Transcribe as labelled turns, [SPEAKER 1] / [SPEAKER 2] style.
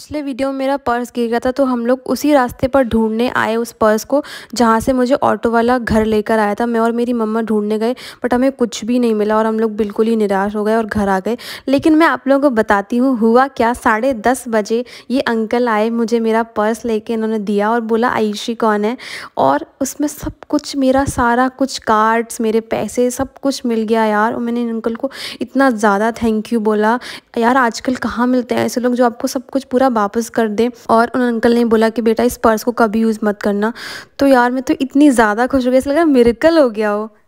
[SPEAKER 1] पिछले वीडियो में मेरा पर्स गिर गया था तो हम लोग उसी रास्ते पर ढूंढने आए उस पर्स को जहाँ से मुझे ऑटो वाला घर लेकर आया था मैं और मेरी मम्मा ढूंढने गए बट हमें कुछ भी नहीं मिला और हम लोग बिल्कुल ही निराश हो गए और घर आ गए लेकिन मैं आप लोगों को बताती हूँ हुआ क्या साढ़े दस बजे ये अंकल आए मुझे मेरा पर्स लेके इन्होंने दिया और बोला आयुषी कौन है और उसमें सब कुछ मेरा सारा कुछ कार्ड्स मेरे पैसे सब कुछ मिल गया यार और मैंने अंकल को इतना ज़्यादा थैंक यू बोला यार आजकल कहाँ मिलते हैं ऐसे लोग जो आपको सब कुछ पूरा मेरा वापस कर दे और उन अंकल ने बोला कि बेटा इस पर्स को कभी यूज़ मत करना तो यार मैं तो इतनी ज़्यादा खुश हो गई ऐसा लगा मेरिकल हो गया हो